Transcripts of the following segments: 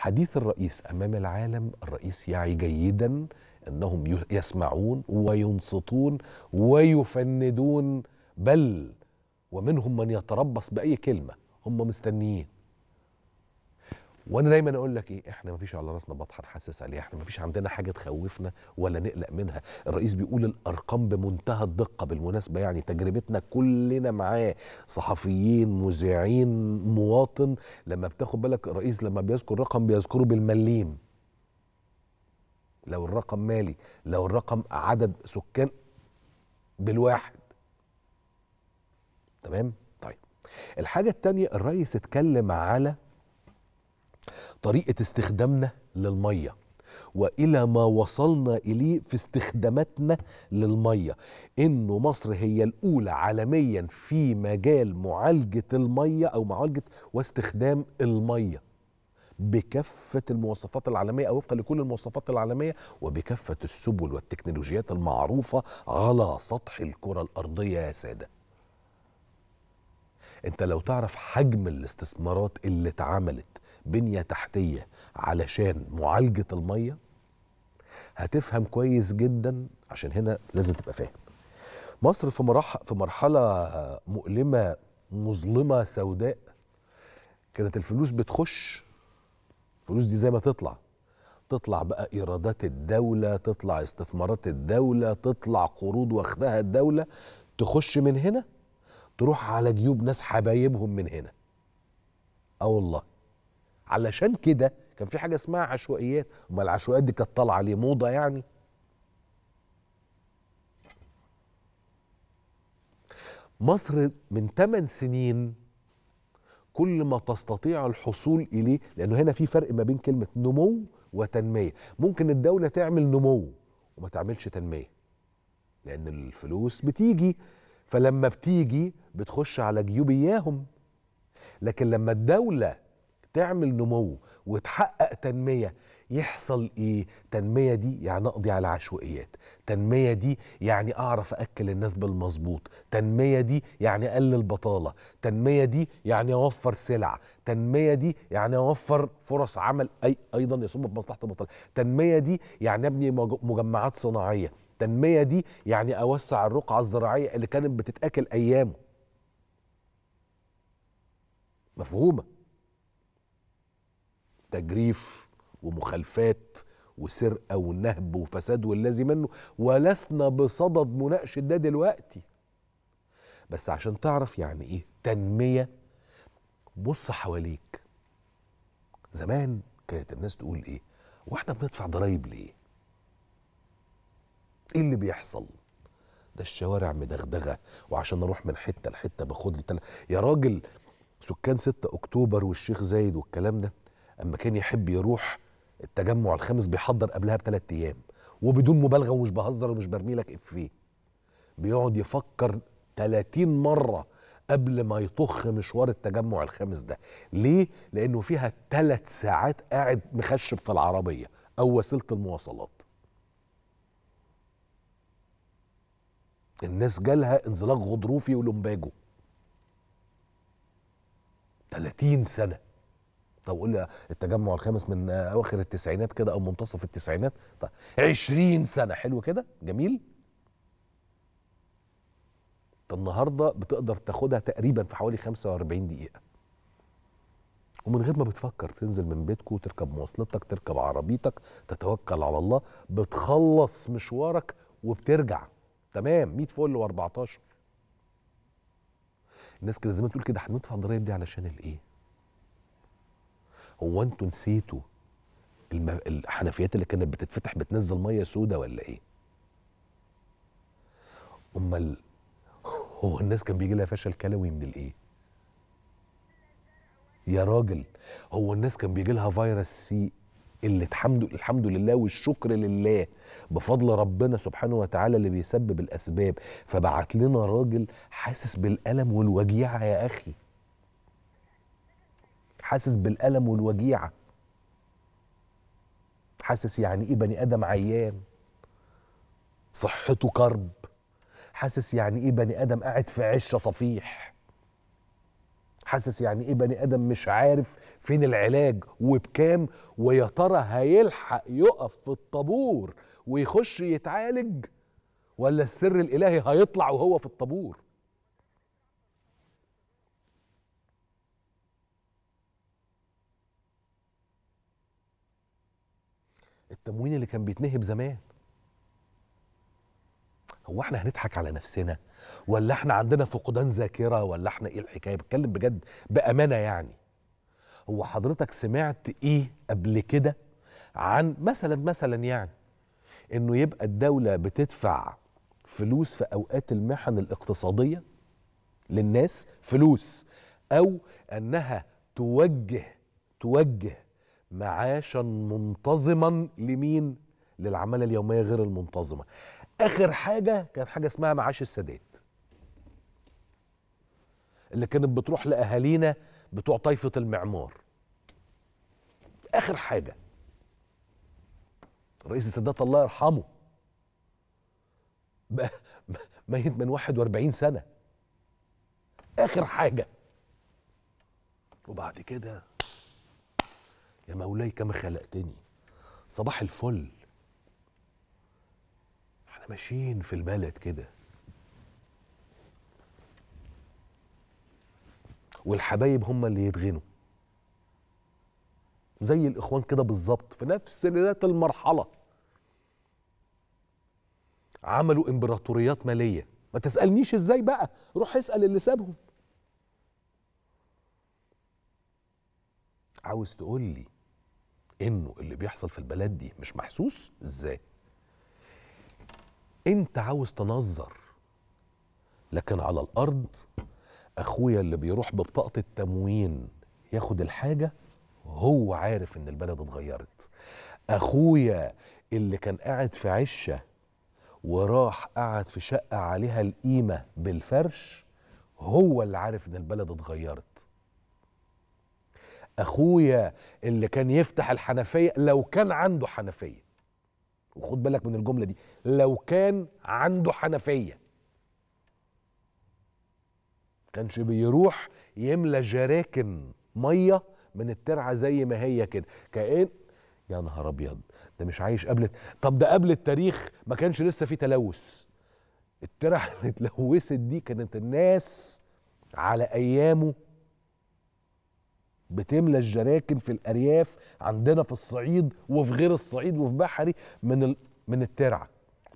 حديث الرئيس امام العالم الرئيس يعي جيدا انهم يسمعون وينصتون ويفندون بل ومنهم من يتربص باي كلمه هم مستنيين وانا دايما اقول لك ايه احنا مفيش على راسنا بطحه نحسس عليها احنا مفيش عندنا حاجه تخوفنا ولا نقلق منها الرئيس بيقول الارقام بمنتهى الدقه بالمناسبه يعني تجربتنا كلنا معاه صحفيين مذيعين مواطن لما بتاخد بالك الرئيس لما بيذكر رقم بيذكره بالمليم لو الرقم مالي لو الرقم عدد سكان بالواحد تمام طيب الحاجه الثانيه الرئيس اتكلم على طريقه استخدامنا للميه والى ما وصلنا اليه في استخداماتنا للميه انه مصر هي الاولى عالميا في مجال معالجه الميه او معالجه واستخدام الميه بكافة المواصفات العالمية أو وفقا لكل المواصفات العالمية وبكافة السبل والتكنولوجيات المعروفة على سطح الكرة الأرضية يا سادة أنت لو تعرف حجم الاستثمارات اللي اتعملت بنية تحتية علشان معالجة المية هتفهم كويس جدا عشان هنا لازم تبقى فاهم مصر في مرحلة في مرحلة آه، مؤلمة مظلمة سوداء كانت الفلوس بتخش الفلوس دي زي ما تطلع تطلع بقى ايرادات الدوله تطلع استثمارات الدوله تطلع قروض واخدها الدوله تخش من هنا تروح على جيوب ناس حبايبهم من هنا اه والله علشان كده كان في حاجه اسمها عشوائيات امال العشوائيات دي كانت طالعه ليه موضه يعني مصر من 8 سنين كل ما تستطيع الحصول اليه لانه هنا في فرق ما بين كلمه نمو وتنميه ممكن الدوله تعمل نمو وما تعملش تنميه لان الفلوس بتيجي فلما بتيجي بتخش على جيوب اياهم لكن لما الدوله تعمل نمو وتحقق تنميه يحصل ايه تنميه دي يعني اقضي على عشوائيات تنميه دي يعني اعرف اكل الناس بالمظبوط تنميه دي يعني اقلل بطاله تنميه دي يعني اوفر سلع تنميه دي يعني اوفر فرص عمل اي ايضا يصب بمصلحه البطاله تنميه دي يعني ابني مجمعات صناعيه تنمية دي يعني أوسع الرقعة الزراعية اللي كانت بتتأكل أيامه مفهومة تجريف ومخالفات وسرقه ونهب وفساد والذي منه ولسنا بصدد مناقشه ده دلوقتي بس عشان تعرف يعني ايه تنميه بص حواليك زمان كانت الناس تقول ايه واحنا بندفع ضرايب ليه ايه اللي بيحصل ده الشوارع مدغدغه وعشان اروح من حته لحته باخد لي تل... يا راجل سكان 6 اكتوبر والشيخ زايد والكلام ده اما كان يحب يروح التجمع الخامس بيحضر قبلها بثلاث ايام وبدون مبالغه ومش بهزر ومش برمي لك افيه بيقعد يفكر 30 مره قبل ما يطخ مشوار التجمع الخامس ده ليه لانه فيها ثلاث ساعات قاعد مخشب في العربيه او وسيله المواصلات الناس جالها انزلاق غضروفي ولومباجو 30 سنه او قول لي التجمع الخامس من اواخر التسعينات كده او منتصف التسعينات طيب 20 سنه حلو كده جميل النهارده بتقدر تاخدها تقريبا في حوالي 45 دقيقه ومن غير ما بتفكر تنزل من بيتكو وتركب مواصلتك تركب عربيتك تتوكل على الله بتخلص مشوارك وبترجع تمام 100 فل و14 الناس كده زي ما تقول كده هندفع الضرايب دي علشان الايه هو انتوا نسيتوا الحنفيات اللي كانت بتتفتح بتنزل ميه سودة ولا ايه امال هو الناس كان بيجي لها فشل كلوي من الايه يا راجل هو الناس كان بيجي لها فيروس سي اللي الحمد الحمد لله والشكر لله بفضل ربنا سبحانه وتعالى اللي بيسبب الاسباب فبعت لنا راجل حاسس بالالم والوجيعه يا اخي حاسس بالألم والوجيعة حاسس يعني إيه بني آدم عيان صحته كرب حاسس يعني إيه بني آدم قاعد في عشة صفيح حاسس يعني إيه بني آدم مش عارف فين العلاج وبكام ويا ترى هيلحق يقف في الطابور ويخش يتعالج ولا السر الإلهي هيطلع وهو في الطابور التموين اللي كان بيتنهب زمان هو احنا هنضحك على نفسنا ولا احنا عندنا فقدان ذاكره ولا احنا ايه الحكايه بتكلم بجد بامانه يعني هو حضرتك سمعت ايه قبل كده عن مثلا مثلا يعني انه يبقى الدوله بتدفع فلوس في اوقات المحن الاقتصاديه للناس فلوس او انها توجه توجه معاشا منتظما لمين للعماله اليوميه غير المنتظمه اخر حاجه كان حاجه اسمها معاش السادات اللي كانت بتروح لاهالينا بتوع طايفه المعمار اخر حاجه الرئيس السادات الله يرحمه ميت من 41 سنه اخر حاجه وبعد كده يا مولاي كما خلقتني صباح الفل احنا ماشيين في البلد كده والحبايب هم اللي يتغنوا زي الاخوان كده بالظبط في نفس ذات المرحله عملوا امبراطوريات ماليه ما تسالنيش ازاي بقى روح اسال اللي سابهم عاوز تقول لي انه اللي بيحصل في البلد دي مش محسوس ازاي انت عاوز تنظر لكن على الارض اخويا اللي بيروح ببطاقه التموين ياخد الحاجه هو عارف ان البلد اتغيرت اخويا اللي كان قاعد في عشه وراح قعد في شقه عليها القيمه بالفرش هو اللي عارف ان البلد اتغيرت اخويا اللي كان يفتح الحنفيه لو كان عنده حنفيه وخد بالك من الجمله دي لو كان عنده حنفيه كانش بيروح يملى جراكن ميه من الترعه زي ما هي كده كأن يا نهار ابيض ده مش عايش قبل طب ده قبل التاريخ ما كانش لسه في تلوث الترعه اللي اتلوثت دي كانت الناس على ايامه بتملى الجراكن في الارياف عندنا في الصعيد وفي غير الصعيد وفي بحري من ال... من الترعه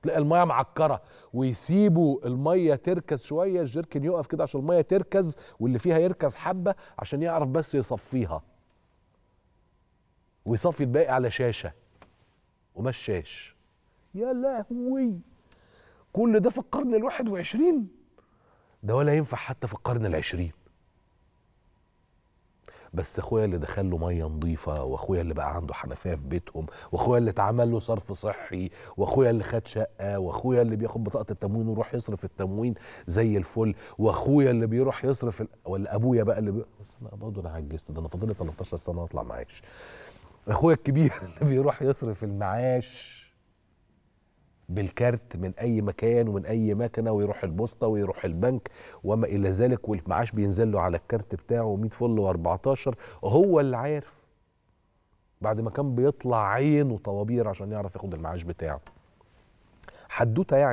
تلاقي الميه معكره ويسيبوا الميه تركز شويه الجركن يقف كده عشان الميه تركز واللي فيها يركز حبه عشان يعرف بس يصفيها ويصفي الباقي على شاشه ومشاش يا لهوي كل ده في القرن الواحد وعشرين ده ولا ينفع حتى في القرن العشرين بس اخويا اللي دخل له ميه نظيفه واخويا اللي بقى عنده حنفيه في بيتهم واخويا اللي اتعمل له صرف صحي واخويا اللي خد شقه واخويا اللي بياخد بطاقه التموين ويروح يصرف التموين زي الفل واخويا اللي بيروح يصرف ال... ولا ابويا بقى اللي بي... بس انا برضه انا عجزت ده انا فاضل لي 13 سنه اطلع معاش اخويا الكبير اللي بيروح يصرف المعاش بالكارت من اي مكان ومن اي مكنه ويروح البوسطه ويروح البنك وما الى ذلك والمعاش بينزل له على الكارت بتاعه 100 فل و14 هو اللي عارف بعد ما كان بيطلع عينه طوابير عشان يعرف ياخد المعاش بتاعه حدوته يعني